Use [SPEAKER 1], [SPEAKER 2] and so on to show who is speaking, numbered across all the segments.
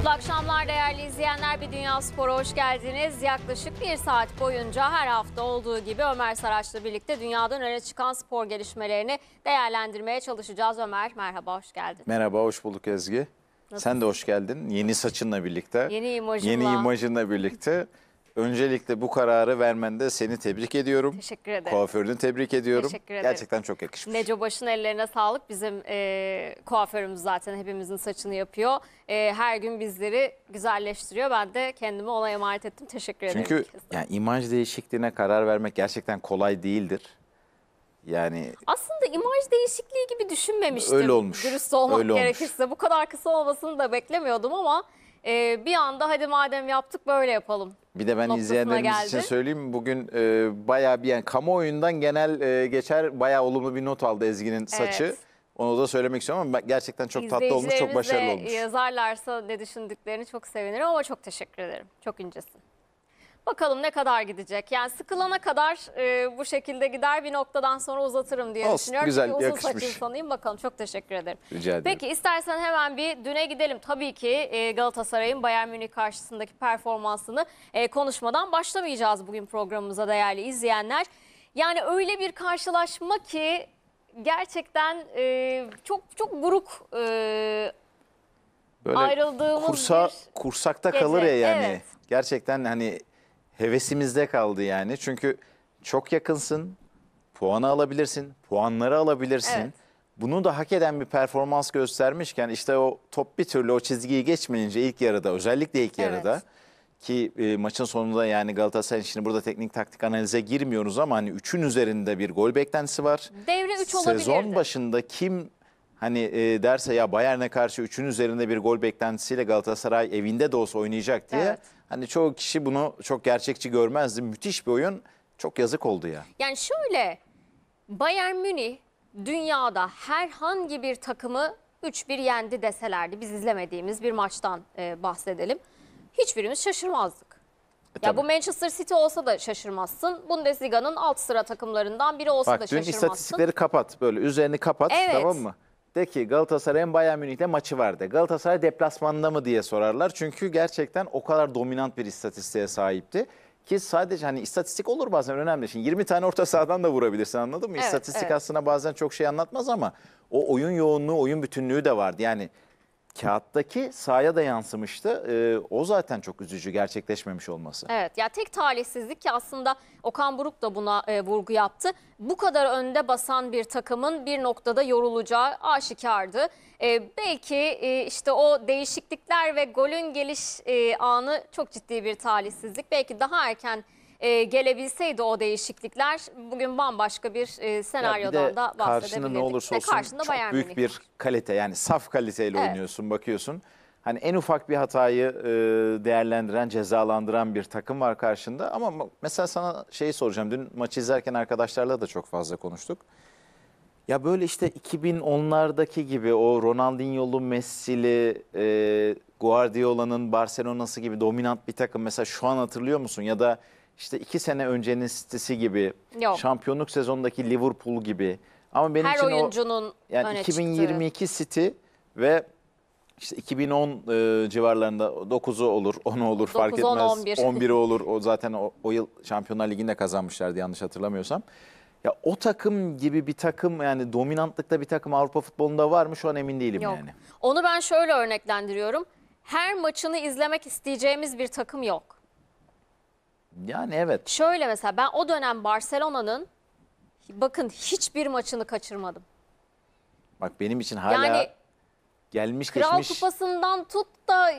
[SPEAKER 1] Mutlu akşamlar değerli izleyenler. Bir Dünya Spor'a hoş geldiniz. Yaklaşık bir saat boyunca her hafta olduğu gibi Ömer Saraç'la birlikte dünyadan öne çıkan spor gelişmelerini değerlendirmeye çalışacağız. Ömer merhaba, hoş geldin.
[SPEAKER 2] Merhaba, hoş bulduk Ezgi. Nasılsın? Sen de hoş geldin. Yeni saçınla birlikte. Yeni imajınla. Yeni imajınla birlikte. Öncelikle bu kararı vermende seni tebrik ediyorum. Teşekkür ederim. Kuaförünü tebrik ediyorum. Teşekkür ederim. Gerçekten çok yakışmış.
[SPEAKER 1] Neco Baş'ın ellerine sağlık. Bizim e, kuaförümüz zaten hepimizin saçını yapıyor. E, her gün bizleri güzelleştiriyor. Ben de kendimi ona emanet ettim. Teşekkür ederim. Çünkü
[SPEAKER 2] yani imaj değişikliğine karar vermek gerçekten kolay değildir. Yani
[SPEAKER 1] aslında imaj değişikliği gibi düşünmemiştim. Öyle olmuş. Dürüst olmak Öyle olmuş. gerekirse bu kadar kısa olmasını da beklemiyordum ama e, bir anda hadi madem yaptık böyle yapalım.
[SPEAKER 2] Bir de ben noktasına izleyenlerimiz geldi. için söyleyeyim Bugün e, bayağı bir yani kamuoyundan genel e, geçer bayağı olumlu bir not aldı Ezgi'nin saçı. Evet. Onu da söylemek istiyorum ama gerçekten çok tatlı olmuş, çok başarılı olmuş.
[SPEAKER 1] yazarlarsa ne düşündüklerini çok sevinirim ama çok teşekkür ederim. Çok incesin. Bakalım ne kadar gidecek. Yani sıkılana kadar e, bu şekilde gider bir noktadan sonra uzatırım diye Olsun, düşünüyorum. güzel, Çünkü uzun yakışmış. saçlı insanıyım bakalım. Çok teşekkür ederim. Rica ederim. Peki istersen hemen bir düne gidelim. Tabii ki e, Galatasaray'ın Bayern Münih karşısındaki performansını e, konuşmadan başlamayacağız bugün programımıza değerli izleyenler. Yani öyle bir karşılaşma ki gerçekten e, çok çok buruk e, Böyle ayrıldığımız kursa, bir
[SPEAKER 2] kursakta kalır ya yani. evet. Gerçekten hani hevesimizde kaldı yani. Çünkü çok yakınsın, puanı alabilirsin, puanları alabilirsin. Evet. Bunu da hak eden bir performans göstermişken işte o top bir türlü o çizgiyi geçmeyince ilk yarıda özellikle ilk evet. yarıda ki e, maçın sonunda yani Galatasaray şimdi burada teknik taktik analize girmiyoruz ama hani 3'ün üzerinde bir gol beklentisi var.
[SPEAKER 1] Devre 3 olabilirdi. Sezon
[SPEAKER 2] başında kim hani e, derse ya Bayern'e karşı 3'ün üzerinde bir gol beklentisiyle Galatasaray evinde de olsa oynayacak diye evet. Hani çoğu kişi bunu çok gerçekçi görmezdi. Müthiş bir oyun. Çok yazık oldu ya.
[SPEAKER 1] Yani şöyle Bayern Münih dünyada herhangi bir takımı 3-1 yendi deselerdi biz izlemediğimiz bir maçtan e, bahsedelim. Hiçbirimiz şaşırmazdık. E, ya bu Manchester City olsa da şaşırmazsın. Bundesliga'nın alt sıra takımlarından biri olsa Bak, da dün şaşırmazsın. Bak dün istatistikleri
[SPEAKER 2] kapat böyle üzerini kapat evet. tamam mı? De ki Galatasaray'ın Bayern Münih'le maçı vardı. Galatasaray deplasmanda mı diye sorarlar. Çünkü gerçekten o kadar dominant bir istatistiğe sahipti. Ki sadece hani istatistik olur bazen önemli. Şimdi 20 tane orta sahadan da vurabilirsin anladın mı? Evet, istatistik evet. aslında bazen çok şey anlatmaz ama o oyun yoğunluğu, oyun bütünlüğü de vardı. Yani kağıttaki sahaya da yansımıştı. Ee, o zaten çok üzücü gerçekleşmemiş olması.
[SPEAKER 1] Evet ya tek talihsizlik ki aslında Okan Buruk da buna e, vurgu yaptı. Bu kadar önde basan bir takımın bir noktada yorulacağı aşikardı. E, belki e, işte o değişiklikler ve golün geliş e, anı çok ciddi bir talihsizlik. Belki daha erken e, gelebilseydi o değişiklikler bugün bambaşka bir e, senaryodan bir da bahsedebilirdik. Karşında ne olursa e, olsun e, çok Bayern büyük
[SPEAKER 2] bir kalite yani saf kaliteyle evet. oynuyorsun bakıyorsun. Hani en ufak bir hatayı e, değerlendiren, cezalandıran bir takım var karşında. Ama mesela sana şeyi soracağım. Dün maçı izlerken arkadaşlarla da çok fazla konuştuk. Ya böyle işte 2010'lardaki gibi o Ronaldinho'lu, Messi'li, e, Guardiola'nın Barcelona'sı gibi dominant bir takım mesela şu an hatırlıyor musun? Ya da işte iki sene öncenin sitesi gibi, Yok. şampiyonluk sezonundaki Liverpool gibi. Ama benim Her için oyuncunun
[SPEAKER 1] o yani 2022
[SPEAKER 2] çıktığı. City ve işte 2010 e, civarlarında 9'u olur, 10'u olur 9, fark 10, etmez. 11. 11'i olur. O zaten o, o yıl Şampiyonlar Ligi'nde kazanmışlardı yanlış hatırlamıyorsam. Ya o takım gibi bir takım yani dominantlıkta bir takım Avrupa futbolunda var mı şu an emin değilim yok. yani.
[SPEAKER 1] Onu ben şöyle örneklendiriyorum. Her maçını izlemek isteyeceğimiz bir takım yok.
[SPEAKER 2] Yani evet.
[SPEAKER 1] Şöyle mesela ben o dönem Barcelona'nın bakın hiçbir maçını kaçırmadım.
[SPEAKER 2] Bak benim için hala yani, gelmiş Kral geçmiş. Kral
[SPEAKER 1] Kupası'ndan tut da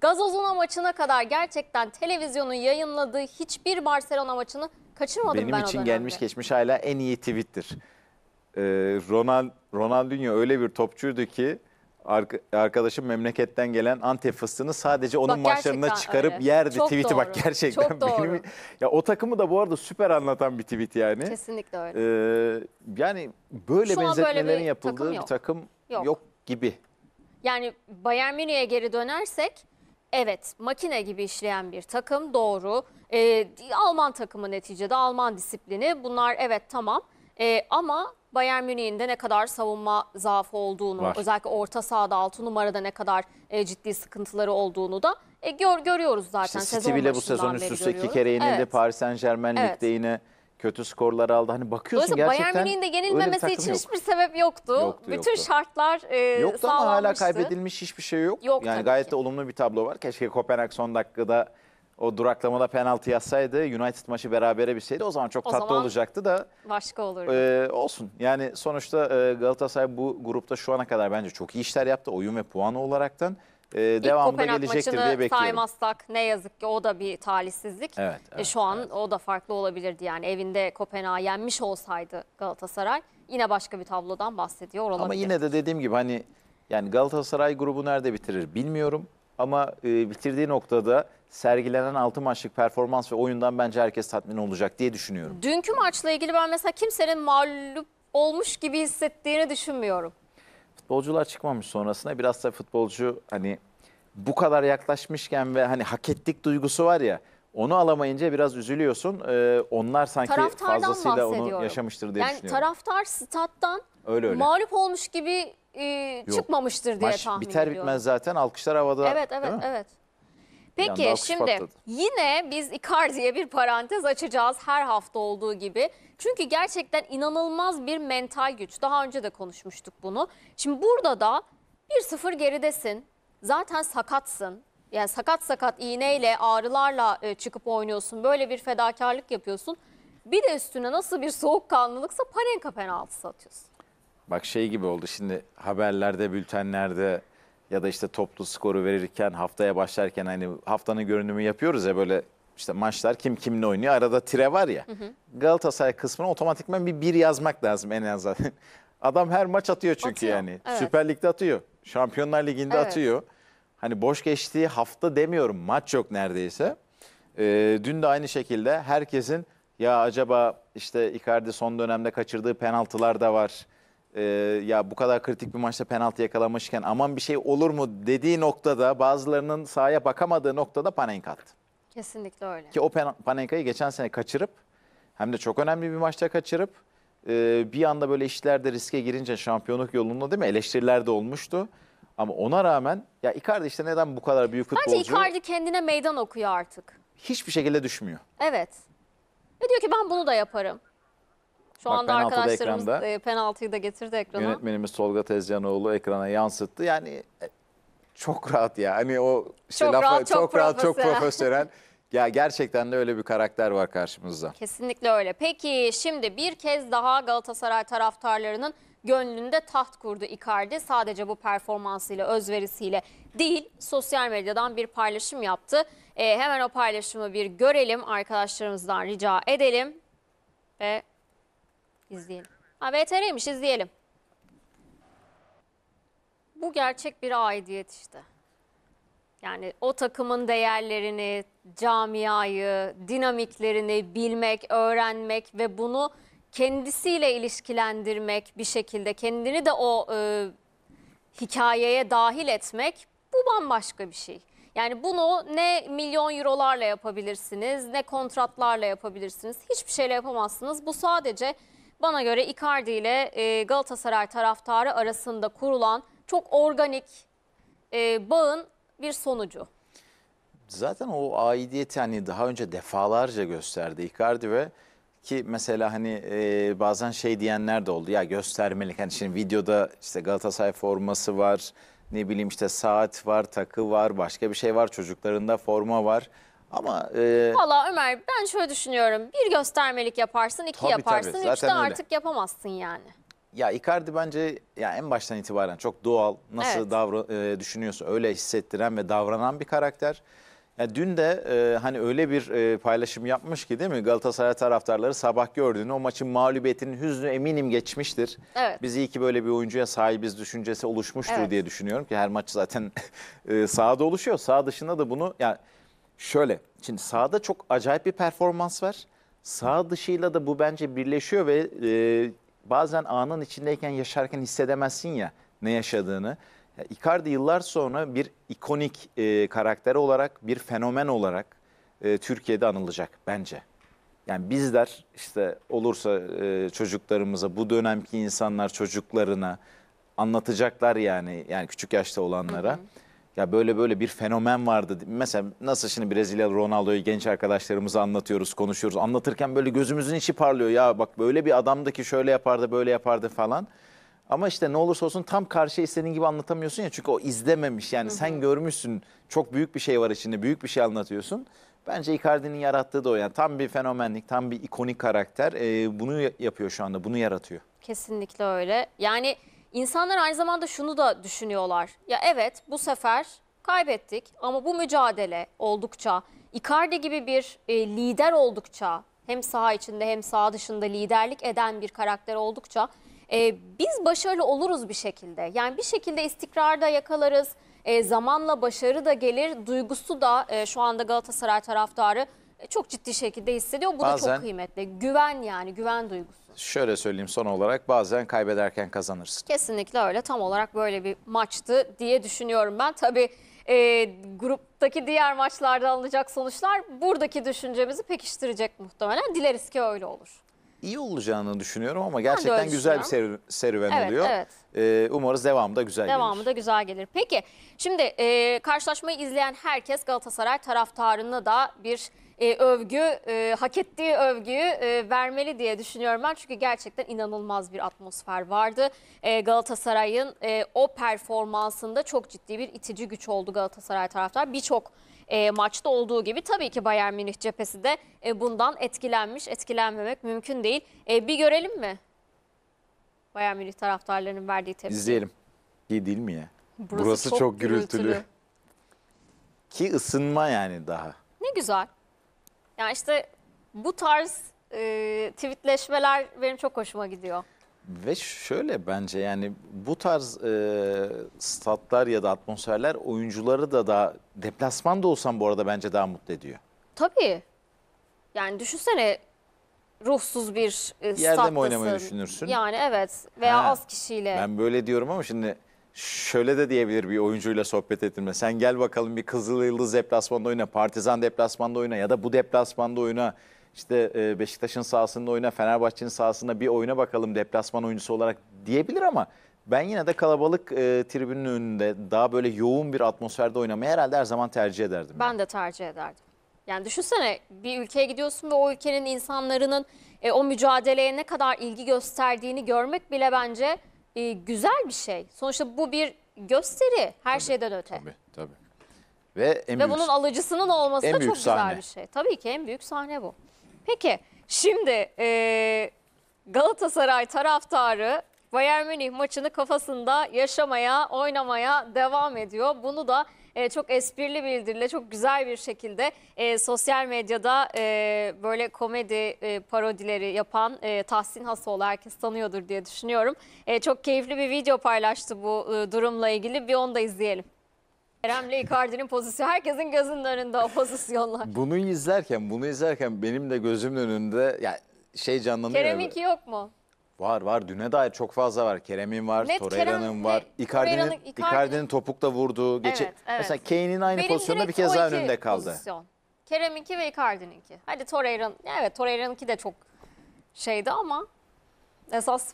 [SPEAKER 1] gazozuna maçına kadar gerçekten televizyonun yayınladığı hiçbir Barcelona maçını kaçırmadım benim ben Benim için gelmiş
[SPEAKER 2] geçmiş hala en iyi tweet'tir. Ee, Ronan, Ronaldinho öyle bir topçuydu ki arkadaşım memleketten gelen Antep fıstığını sadece onun bak, maçlarında çıkarıp öyle. yerdi Çok tweet'i doğru. bak gerçekten Çok doğru. ya o takımı da bu arada süper anlatan bir tweet yani. Kesinlikle öyle. Ee, yani böyle Şu benzetmelerin böyle bir yapıldığı takım bir takım yok, yok gibi.
[SPEAKER 1] Yani Bayern Münih'e geri dönersek evet makine gibi işleyen bir takım doğru. Ee, Alman takımı neticede Alman disiplini bunlar evet tamam. Ee, ama Bayern Münih'in de ne kadar savunma zaafı olduğunu, Var. özellikle orta sahada 6 numarada ne kadar e, ciddi sıkıntıları olduğunu da e, gör, görüyoruz zaten. İşte City bile bu sezon üst üste iki kere yenildi. Evet.
[SPEAKER 2] Paris Saint Germain evet. ligde yine kötü skorlar aldı. Hani bakıyorsun gerçekten Bayern Münih'in de yenilmemesi için yok. hiçbir
[SPEAKER 1] sebep yoktu. yoktu Bütün yoktu. şartlar e, yoktu sağlanmıştı. ama hala kaybedilmiş
[SPEAKER 2] hiçbir şey yok. yok yani gayet ki. de olumlu bir tablo var. Keşke Kopenhag son dakikada o duraklamada penaltı yazsaydı United maçı berabere bitseydi o zaman çok O tatlı zaman- olacaktı da Başka olur. e, olsun. Yani sonuçta e, Galatasaray bu grupta şu ana kadar bence çok iyi işler yaptı. Oyun ve puanı olaraktan e, devamında gelecektir diye bekliyorum.
[SPEAKER 1] saymazsak ne yazık ki o da bir talihsizlik. Evet, E, Şu an o da farklı olabilirdi yani evinde Kopenhag yenmiş olsaydı Galatasaray yine başka bir tablodan bahsediyor olabilir. Ama yine
[SPEAKER 2] de dediğim gibi hani yani Galatasaray grubu nerede bitirir bilmiyorum ama e, bitirdiği noktada sergilenen 6 maçlık performans ve oyundan bence herkes tatmin olacak diye düşünüyorum.
[SPEAKER 1] Dünkü maçla ilgili ben mesela kimsenin mağlup olmuş gibi hissettiğini düşünmüyorum.
[SPEAKER 2] Futbolcular çıkmamış sonrasında biraz da futbolcu hani bu kadar yaklaşmışken ve hani hak ettik duygusu var ya onu alamayınca biraz üzülüyorsun. Ee, onlar sanki Taraftardan fazlasıyla onu yaşamıştır diye yani düşünüyorum.
[SPEAKER 1] taraftar stat'tan
[SPEAKER 2] öyle öyle. mağlup
[SPEAKER 1] olmuş gibi e, çıkmamıştır diye Maç tahmin biter bitmez
[SPEAKER 2] zaten alkışlar havada. Evet evet
[SPEAKER 1] evet. Peki yani şimdi patladı. yine biz Icardi'ye bir parantez açacağız her hafta olduğu gibi. Çünkü gerçekten inanılmaz bir mental güç. Daha önce de konuşmuştuk bunu. Şimdi burada da 1-0 geridesin. Zaten sakatsın. Yani sakat sakat iğneyle ağrılarla e, çıkıp oynuyorsun. Böyle bir fedakarlık yapıyorsun. Bir de üstüne nasıl bir soğukkanlılıksa Panenka penaltısı atıyorsun.
[SPEAKER 2] Bak şey gibi oldu şimdi haberlerde, bültenlerde ya da işte toplu skoru verirken haftaya başlarken hani haftanın görünümü yapıyoruz ya böyle işte maçlar kim kimle oynuyor arada tire var ya. Hı hı. Galatasaray kısmına otomatikman bir bir yazmak lazım en azından. Adam her maç atıyor çünkü atıyor. yani. Evet. Süper Lig'de atıyor. Şampiyonlar Ligi'nde evet. atıyor. Hani boş geçtiği hafta demiyorum maç yok neredeyse. Ee, dün de aynı şekilde herkesin ya acaba işte Icardi son dönemde kaçırdığı penaltılar da var e, ya bu kadar kritik bir maçta penaltı yakalamışken aman bir şey olur mu dediği noktada bazılarının sahaya bakamadığı noktada Panenka attı.
[SPEAKER 1] Kesinlikle öyle.
[SPEAKER 2] Ki o pen- Panenka'yı geçen sene kaçırıp hem de çok önemli bir maçta kaçırıp e, bir anda böyle işlerde riske girince şampiyonluk yolunda değil mi eleştiriler de olmuştu. Ama ona rağmen ya Icardi işte neden bu kadar büyük futbolcu? Bence Icardi
[SPEAKER 1] kendine meydan okuyor artık.
[SPEAKER 2] Hiçbir şekilde düşmüyor.
[SPEAKER 1] Evet. Ve diyor ki ben bunu da yaparım.
[SPEAKER 2] Şu Bak, anda arkadaşlarımız ekranda, e,
[SPEAKER 1] penaltıyı da getirdi ekrana.
[SPEAKER 2] Yönetmenimiz Tolga Tezcanoğlu ekrana yansıttı. Yani e, çok rahat ya. Hani o işte çok lafa, rahat, çok, çok rahat, profesyonel. çok profesyonel. Ya gerçekten de öyle bir karakter var karşımızda.
[SPEAKER 1] Kesinlikle öyle. Peki şimdi bir kez daha Galatasaray taraftarlarının gönlünde taht kurdu Icardi. Sadece bu performansıyla, özverisiyle değil sosyal medyadan bir paylaşım yaptı. E, hemen o paylaşımı bir görelim arkadaşlarımızdan rica edelim. Ve İzleyelim. Ha VTR'ymiş izleyelim. Bu gerçek bir aidiyet işte. Yani o takımın değerlerini, camiayı, dinamiklerini bilmek, öğrenmek ve bunu kendisiyle ilişkilendirmek bir şekilde kendini de o e, hikayeye dahil etmek bu bambaşka bir şey. Yani bunu ne milyon eurolarla yapabilirsiniz, ne kontratlarla yapabilirsiniz. Hiçbir şeyle yapamazsınız. Bu sadece bana göre Icardi ile e, Galatasaray taraftarı arasında kurulan çok organik e, bağın bir sonucu.
[SPEAKER 2] Zaten o aidiyeti hani daha önce defalarca gösterdi Icardi ve ki mesela hani e, bazen şey diyenler de oldu ya göstermelik hani şimdi videoda işte Galatasaray forması var ne bileyim işte saat var takı var başka bir şey var çocuklarında forma var. Ama e,
[SPEAKER 1] Valla Ömer ben şöyle düşünüyorum. Bir göstermelik yaparsın, iki Tabii, yaparsın, tabii. üçte öyle. artık yapamazsın yani.
[SPEAKER 2] ya Icardi bence ya en baştan itibaren çok doğal nasıl Evet. davra, e, düşünüyorsa öyle hissettiren ve davranan bir karakter. Ya dün de e, hani öyle bir e, paylaşım yapmış ki değil mi Galatasaray taraftarları sabah gördüğünü o maçın mağlubiyetinin hüznü eminim geçmiştir. Evet. Biz iyi ki böyle bir oyuncuya sahibiz düşüncesi oluşmuştur Evet. diye düşünüyorum ki her maç zaten e, sahada oluşuyor. Sağ dışında da bunu yani Şöyle, şimdi sağda çok acayip bir performans var. Sağ dışıyla da bu bence birleşiyor ve e, bazen anın içindeyken yaşarken hissedemezsin ya ne yaşadığını. Ya Icardi yıllar sonra bir ikonik e, karakter olarak, bir fenomen olarak e, Türkiye'de anılacak bence. Yani bizler işte olursa e, çocuklarımıza, bu dönemki insanlar çocuklarına anlatacaklar yani yani küçük yaşta olanlara. Hı hı ya böyle böyle bir fenomen vardı. Mesela nasıl şimdi Brezilyalı Ronaldo'yu genç arkadaşlarımıza anlatıyoruz, konuşuyoruz. Anlatırken böyle gözümüzün içi parlıyor. Ya bak böyle bir adamdı ki şöyle yapardı, böyle yapardı falan. Ama işte ne olursa olsun tam karşı istediğin gibi anlatamıyorsun ya. Çünkü o izlememiş yani hı hı. sen görmüşsün. Çok büyük bir şey var içinde, büyük bir şey anlatıyorsun. Bence Icardi'nin yarattığı da o yani tam bir fenomenlik, tam bir ikonik karakter. Ee, bunu yapıyor şu anda, bunu yaratıyor.
[SPEAKER 1] Kesinlikle öyle. Yani... İnsanlar aynı zamanda şunu da düşünüyorlar. Ya evet bu sefer kaybettik ama bu mücadele oldukça Icardi gibi bir e, lider oldukça hem saha içinde hem saha dışında liderlik eden bir karakter oldukça e, biz başarılı oluruz bir şekilde. Yani bir şekilde istikrar da yakalarız. E, zamanla başarı da gelir, duygusu da e, şu anda Galatasaray taraftarı e, çok ciddi şekilde hissediyor. Bu bazen, da çok kıymetli. Güven yani güven duygusu.
[SPEAKER 2] Şöyle söyleyeyim son olarak bazen kaybederken kazanırsın.
[SPEAKER 1] Kesinlikle öyle tam olarak böyle bir maçtı diye düşünüyorum ben. Tabii e, gruptaki diğer maçlarda alınacak sonuçlar buradaki düşüncemizi pekiştirecek muhtemelen. Dileriz ki öyle olur.
[SPEAKER 2] İyi olacağını düşünüyorum ama gerçekten güzel bir serü serüven evet, oluyor. Evet. Ee, umarız devamı da güzel devamı gelir.
[SPEAKER 1] Devamı da güzel gelir. Peki şimdi e, karşılaşmayı izleyen herkes Galatasaray taraftarını da bir e, övgü, e, hak ettiği övgüyü e, vermeli diye düşünüyorum ben. Çünkü gerçekten inanılmaz bir atmosfer vardı. E, Galatasaray'ın e, o performansında çok ciddi bir itici güç oldu Galatasaray taraftar. Birçok e, maçta olduğu gibi tabii ki Bayern Münih cephesi de e, bundan etkilenmiş. Etkilenmemek mümkün değil. E, bir görelim mi? Bayern Münih taraftarlarının verdiği tepki. İzleyelim.
[SPEAKER 2] İyi değil mi ya? Burası, Burası çok, çok gürültülü. gürültülü. Ki ısınma yani daha.
[SPEAKER 1] Ne güzel. Yani işte bu tarz e, tweetleşmeler benim çok hoşuma gidiyor.
[SPEAKER 2] Ve şöyle bence yani bu tarz e, statlar ya da atmosferler oyuncuları da daha deplasman da olsam bu arada bence daha mutlu ediyor.
[SPEAKER 1] Tabii. Yani düşünsene ruhsuz bir e, Yerde mi oynamayı düşünürsün? Yani evet veya Ha. az kişiyle.
[SPEAKER 2] Ben böyle diyorum ama şimdi şöyle de diyebilir bir oyuncuyla sohbet ettiğimde. Sen gel bakalım bir Kızıl Yıldız deplasmanda oyna, Partizan deplasmanda oyna ya da bu deplasmanda oyna. İşte e, Beşiktaş'ın sahasında oyna, Fenerbahçe'nin sahasında bir oyna bakalım deplasman oyuncusu olarak diyebilir ama ben yine de kalabalık e, tribünün önünde daha böyle yoğun bir atmosferde oynamayı herhalde her zaman tercih ederdim.
[SPEAKER 1] Ben yani. de tercih ederdim. Yani düşünsene bir ülkeye gidiyorsun ve o ülkenin insanların e, o mücadeleye ne kadar ilgi gösterdiğini görmek bile bence e, güzel bir şey. Sonuçta bu bir gösteri her tabii, şeyden öte. Tabii
[SPEAKER 2] tabii. Ve, en Ve büyük, bunun
[SPEAKER 1] alıcısının olması da çok güzel sahne. bir şey. Tabii ki en büyük sahne bu. Peki şimdi e, Galatasaray taraftarı Bayern Münih maçını kafasında yaşamaya, oynamaya devam ediyor. Bunu da e, çok esprili bir dille çok güzel bir şekilde e, sosyal medyada e, böyle komedi e, parodileri yapan e, Tahsin Hasoğlu herkes tanıyordur diye düşünüyorum. E, çok keyifli bir video paylaştı bu e, durumla ilgili bir onu da izleyelim. Kerem'le Icardi'nin pozisyonu herkesin gözünün önünde o pozisyonlar.
[SPEAKER 2] Bunu izlerken bunu izlerken benim de gözümün önünde yani şey canlanıyor. Kerem'inki yok mu? Var var. Düne dair çok fazla var. Kerem'in var, Net Torreira'nın var. Icardi'nin Torreira'nın- Icardi'nin- Icardi'nin topukla vurduğu. geçe Evet, evet. Mesela Kane'in aynı Benim pozisyonda bir kez daha önünde kaldı.
[SPEAKER 1] Kerem'inki ve Icardi'ninki. Hadi Torreira'nın. Evet Torreira'nınki de çok şeydi ama esas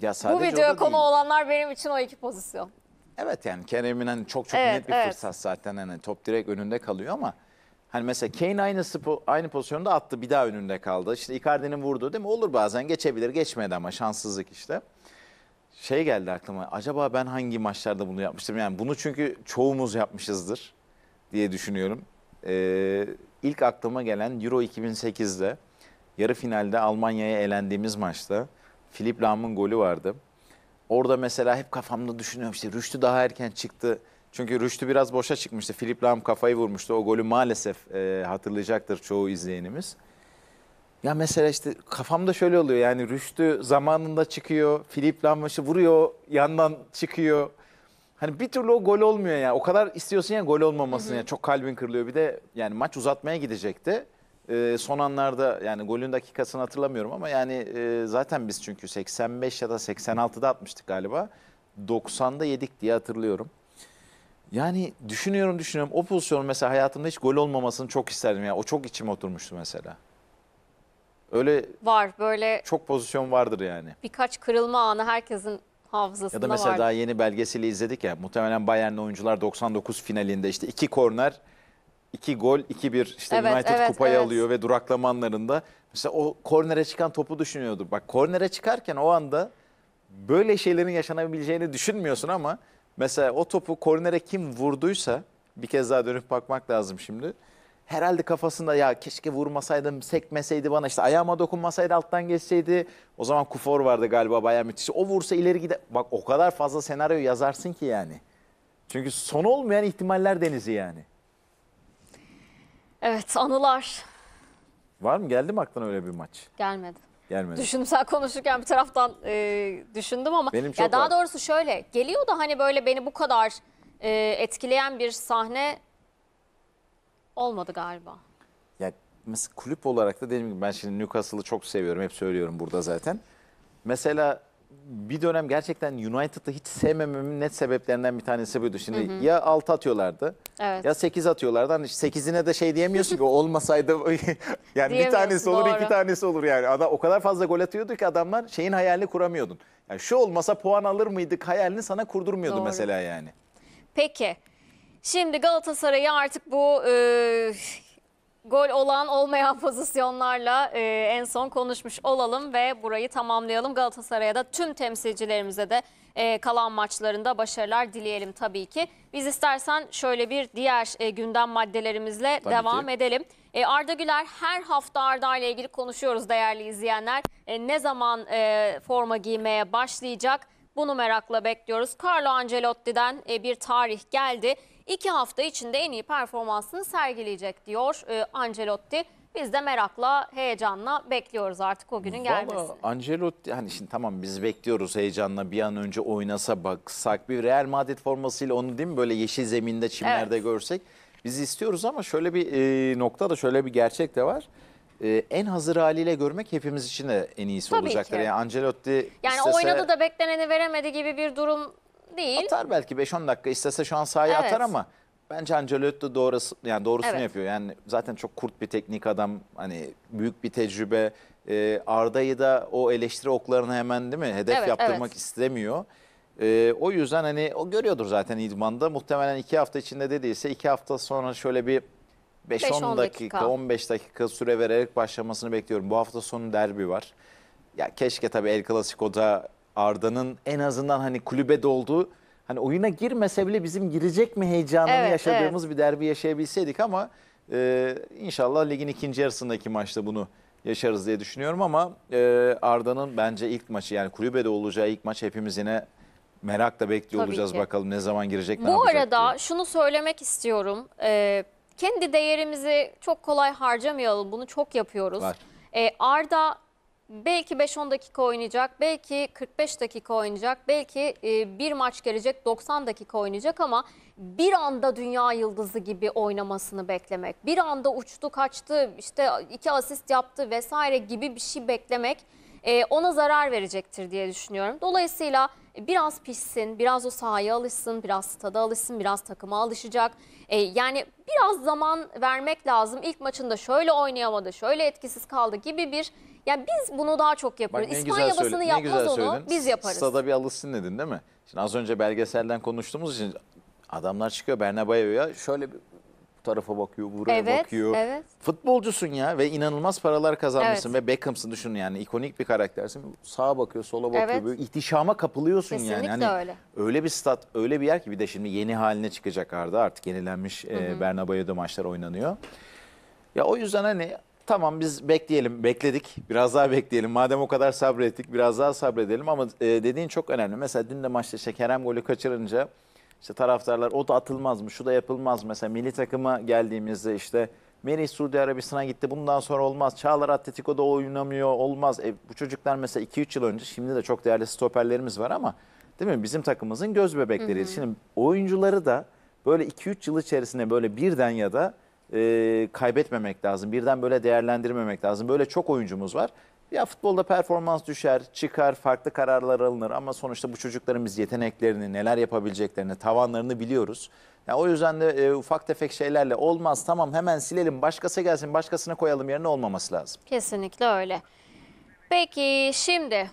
[SPEAKER 2] Ya bu videoya konu değil.
[SPEAKER 1] olanlar benim için o iki pozisyon.
[SPEAKER 2] Evet yani Kerem'in hani çok çok Evet, net bir evet. fırsat zaten hani top direkt önünde kalıyor ama Hani mesela Kane aynı spo, aynı pozisyonda attı bir daha önünde kaldı. İşte Icardi'nin vurdu değil mi? Olur bazen geçebilir geçmedi ama şanssızlık işte. Şey geldi aklıma acaba ben hangi maçlarda bunu yapmıştım? Yani bunu çünkü çoğumuz yapmışızdır diye düşünüyorum. Ee, ilk aklıma gelen Euro 2008'de yarı finalde Almanya'ya elendiğimiz maçta Filip Lahm'ın golü vardı. Orada mesela hep kafamda düşünüyorum işte Rüştü daha erken çıktı. Çünkü Rüştü biraz boşa çıkmıştı. Filip Lahm kafayı vurmuştu. O golü maalesef e, hatırlayacaktır çoğu izleyenimiz. Ya mesela işte kafamda şöyle oluyor yani Rüştü zamanında çıkıyor. Filip Lahm başı vuruyor yandan çıkıyor. Hani bir türlü o gol olmuyor ya. Yani. O kadar istiyorsun ya gol olmamasını. Hı Yani. Çok kalbin kırılıyor. Bir de yani maç uzatmaya gidecekti. Ee, son anlarda yani golün dakikasını hatırlamıyorum ama yani e, zaten biz çünkü 85 ya da 86'da atmıştık galiba. 90'da yedik diye hatırlıyorum. Yani düşünüyorum düşünüyorum o pozisyon mesela hayatımda hiç gol olmamasını çok isterdim. Yani o çok içime oturmuştu mesela. Öyle
[SPEAKER 1] Var böyle
[SPEAKER 2] çok pozisyon vardır yani.
[SPEAKER 1] birkaç kırılma anı herkesin hafızasında Ya da mesela vardır. daha
[SPEAKER 2] yeni belgeseli izledik ya. Muhtemelen Bayern'le oyuncular 99 finalinde işte iki korner, iki gol, iki bir işte Evet, United evet, kupayı evet. alıyor ve duraklama anlarında mesela o kornere çıkan topu düşünüyordur. Bak kornere çıkarken o anda böyle şeylerin yaşanabileceğini düşünmüyorsun ama Mesela o topu korinere kim vurduysa bir kez daha dönüp bakmak lazım şimdi. Herhalde kafasında ya keşke vurmasaydım, sekmeseydi bana işte ayağıma dokunmasaydı alttan geçseydi. O zaman kufor vardı galiba bayağı müthiş. O vursa ileri gider. Bak o kadar fazla senaryo yazarsın ki yani. Çünkü son olmayan ihtimaller denizi yani.
[SPEAKER 1] Evet anılar.
[SPEAKER 2] Var mı? Geldi mi aklına öyle bir maç? Gelmedi. Gelmedi.
[SPEAKER 1] Düşünsel konuşurken bir taraftan e, düşündüm ama Benim çok ya daha var. doğrusu şöyle geliyor da hani böyle beni bu kadar e, etkileyen bir sahne olmadı galiba.
[SPEAKER 2] Ya mesela kulüp olarak da dedim ki ben şimdi Newcastle'ı çok seviyorum. Hep söylüyorum burada zaten. Mesela bir dönem gerçekten United'ı hiç sevmememin net sebeplerinden bir tanesi buydu. Şimdi hı hı. ya 6 atıyorlardı evet. ya 8 atıyorlardı. Hani 8'ine de şey diyemiyorsun ki olmasaydı yani bir tanesi olur doğru. iki tanesi olur yani. Adam, o kadar fazla gol atıyordu ki adamlar şeyin hayalini kuramıyordun. Yani şu olmasa puan alır mıydık hayalini sana kurdurmuyordu doğru. mesela yani.
[SPEAKER 1] Peki şimdi Galatasaray'ı artık bu e, gol olan olmayan pozisyonlarla e, en son konuşmuş olalım ve burayı tamamlayalım. Galatasaray'a da tüm temsilcilerimize de e, kalan maçlarında başarılar dileyelim tabii ki. Biz istersen şöyle bir diğer e, gündem maddelerimizle tabii devam ki. edelim. E, Arda Güler her hafta Arda ile ilgili konuşuyoruz değerli izleyenler. E, ne zaman e, forma giymeye başlayacak? Bunu merakla bekliyoruz. Carlo Ancelotti'den e, bir tarih geldi iki hafta içinde en iyi performansını sergileyecek diyor e, Ancelotti. Biz de merakla, heyecanla bekliyoruz artık o günün Vallahi gelmesini.
[SPEAKER 2] Ancelotti hani şimdi tamam biz bekliyoruz heyecanla bir an önce oynasa baksak bir Real Madrid formasıyla onu değil mi böyle yeşil zeminde çimlerde Evet. görsek biz istiyoruz ama şöyle bir e, nokta da şöyle bir gerçek de var. E, en hazır haliyle görmek hepimiz için de en iyisi Tabii olacaktır. ki. Yani Ancelotti Yani istese- oynadı
[SPEAKER 1] da bekleneni veremedi gibi bir durum değil. Atar
[SPEAKER 2] belki 5-10 dakika istese şu an sahaya Evet. atar ama bence Ancelotti doğrusu yani doğrusunu Evet. yapıyor. Yani zaten çok kurt bir teknik adam. Hani büyük bir tecrübe. Ee, Arda'yı da o eleştiri oklarını hemen değil mi? Hedef Evet, yaptırmak evet. istemiyor. Ee, o yüzden hani o görüyordur zaten idmanda. Muhtemelen iki hafta içinde dediyse iki hafta sonra şöyle bir 5-10 5-10 dakika, dakika. 15 dakika süre vererek başlamasını bekliyorum. Bu hafta sonu derbi var. Ya keşke tabii El Clasico'da Arda'nın en azından hani kulübe dolduğu hani oyuna girmese bile bizim girecek mi heyecanını Evet, yaşadığımız bir derbi yaşayabilseydik ama e, inşallah ligin ikinci yarısındaki maçta bunu yaşarız diye düşünüyorum ama e, Arda'nın bence ilk maçı yani kulübede olacağı ilk maç hepimiz yine merakla bekliyor Tabii olacağız ki. bakalım ne zaman girecek ne Bu arada
[SPEAKER 1] diye. şunu söylemek istiyorum. Ee, kendi değerimizi çok kolay harcamayalım. Bunu çok yapıyoruz. Var. E, Arda belki 5-10 dakika oynayacak, belki 45 dakika oynayacak, belki e, bir maç gelecek 90 dakika oynayacak ama bir anda dünya yıldızı gibi oynamasını beklemek, bir anda uçtu kaçtı işte iki asist yaptı vesaire gibi bir şey beklemek e, ona zarar verecektir diye düşünüyorum. Dolayısıyla biraz pişsin, biraz o sahaya alışsın, biraz stada alışsın, biraz takıma alışacak. E, yani biraz zaman vermek lazım. İlk maçında şöyle oynayamadı, şöyle etkisiz kaldı gibi bir yani biz bunu daha çok yaparız. Bak, İspanya basını söyledin, yapmaz onu söyledin. biz yaparız. Stada
[SPEAKER 2] bir alışsın dedin değil mi? Şimdi az önce belgeselden konuştuğumuz için adamlar çıkıyor Bernabeu'ya şöyle bir tarafa bakıyor, buraya evet, bakıyor. Evet. Futbolcusun ya ve inanılmaz paralar kazanmışsın evet. ve Beckham'sın düşünün yani ikonik bir karaktersin. Sağa bakıyor, sola bakıyor. Evet. Böyle ihtişama kapılıyorsun Kesinlikle yani. Hani öyle. Öyle bir stat, öyle bir yer ki bir de şimdi yeni haline çıkacak Arda. Artık yenilenmiş e, hı e, Bernabeu'da maçlar oynanıyor. Ya o yüzden hani tamam biz bekleyelim, bekledik. Biraz daha bekleyelim. Madem o kadar sabrettik biraz daha sabredelim. Ama e, dediğin çok önemli. Mesela dün de maçta işte Kerem golü kaçırınca işte taraftarlar o da atılmaz mı, şu da yapılmaz mı? Mesela milli takıma geldiğimizde işte Merih Suudi Arabistan'a gitti bundan sonra olmaz. Çağlar Atletico'da oynamıyor olmaz. E, bu çocuklar mesela 2-3 yıl önce şimdi de çok değerli stoperlerimiz var ama değil mi bizim takımımızın göz bebekleriyiz. Hı hı. Şimdi oyuncuları da böyle 2-3 yıl içerisinde böyle birden ya da e, kaybetmemek lazım. Birden böyle değerlendirmemek lazım. Böyle çok oyuncumuz var. Ya futbolda performans düşer, çıkar, farklı kararlar alınır ama sonuçta bu çocuklarımız yeteneklerini, neler yapabileceklerini, tavanlarını biliyoruz. Ya o yüzden de e, ufak tefek şeylerle olmaz tamam hemen silelim, başkası gelsin, başkasına koyalım yerine olmaması lazım.
[SPEAKER 1] Kesinlikle öyle. Peki şimdi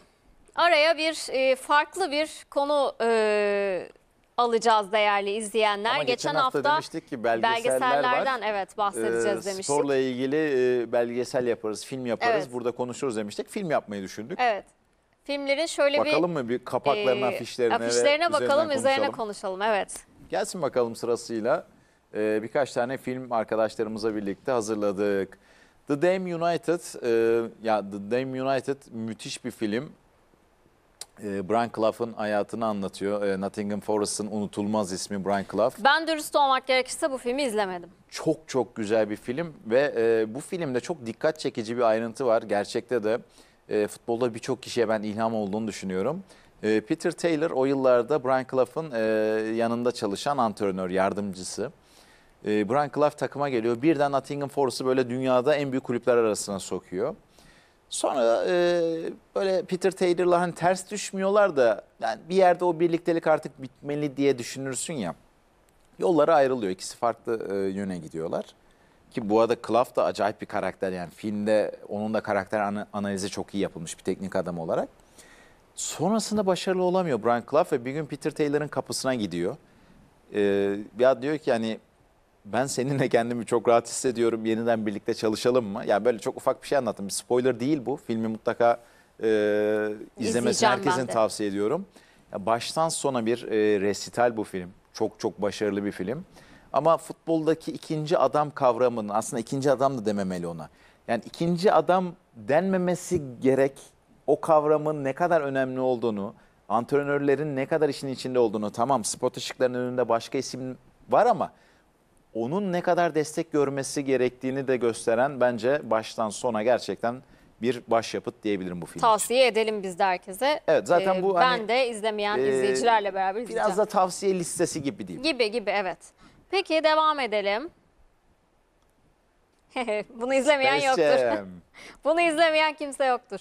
[SPEAKER 1] araya bir e, farklı bir konu e, alacağız değerli izleyenler. Ama geçen, geçen hafta, hafta demiştik
[SPEAKER 2] ki belgeseller belgesellerden var. evet bahsedeceğiz ee, demiştik. Sporla ilgili e, belgesel yaparız, film yaparız. Evet. Burada konuşuruz demiştik. Film yapmayı düşündük. Evet.
[SPEAKER 1] Filmlerin şöyle bakalım bir Bakalım
[SPEAKER 2] mı bir kapaklarına, e, afişlerine, afişlerine bakalım, üzerine
[SPEAKER 1] konuşalım. Evet.
[SPEAKER 2] Gelsin bakalım sırasıyla. E, birkaç tane film arkadaşlarımıza birlikte hazırladık. The Dame United, e, ya The Dame United müthiş bir film. Ee, Brian Clough'ın hayatını anlatıyor. Ee, Nottingham Forest'ın unutulmaz ismi Brian Clough.
[SPEAKER 1] Ben dürüst olmak gerekirse bu filmi izlemedim.
[SPEAKER 2] Çok çok güzel bir film ve e, bu filmde çok dikkat çekici bir ayrıntı var. Gerçekte de e, futbolda birçok kişiye ben ilham olduğunu düşünüyorum. E, Peter Taylor o yıllarda Brian Clough'ın yanında çalışan antrenör, yardımcısı. E, Brian Clough takıma geliyor. Birden Nottingham Forest'ı böyle dünyada en büyük kulüpler arasına sokuyor. Sonra e, böyle Peter Taylor'la hani ters düşmüyorlar da yani bir yerde o birliktelik artık bitmeli diye düşünürsün ya. Yolları ayrılıyor. İkisi farklı e, yöne gidiyorlar. Ki bu arada Klaff da acayip bir karakter yani filmde onun da karakter an analizi çok iyi yapılmış bir teknik adam olarak. Sonrasında başarılı olamıyor Brian Clough ve bir gün Peter Taylor'ın kapısına gidiyor. Ee, ya diyor ki yani ben seninle kendimi çok rahat hissediyorum. Yeniden birlikte çalışalım mı? Yani böyle çok ufak bir şey anlattım. Bir spoiler değil bu. Filmi mutlaka e, izlemesini herkesin tavsiye ediyorum. Ya baştan sona bir e, resital bu film. Çok çok başarılı bir film. Ama futboldaki ikinci adam kavramının aslında ikinci adam da dememeli ona. Yani ikinci adam denmemesi gerek o kavramın ne kadar önemli olduğunu, antrenörlerin ne kadar işin içinde olduğunu tamam spot ışıklarının önünde başka isim var ama onun ne kadar destek görmesi gerektiğini de gösteren bence baştan sona gerçekten bir başyapıt diyebilirim bu filmi.
[SPEAKER 1] Tavsiye için. edelim biz de herkese. Evet zaten ee, bu hani, ben de izlemeyen e, izleyicilerle beraber biraz izleyeceğim. Biraz
[SPEAKER 2] da tavsiye listesi gibi diyeyim.
[SPEAKER 1] Gibi gibi evet. Peki devam edelim. Bunu izlemeyen yoktur. Bunu izlemeyen kimse yoktur.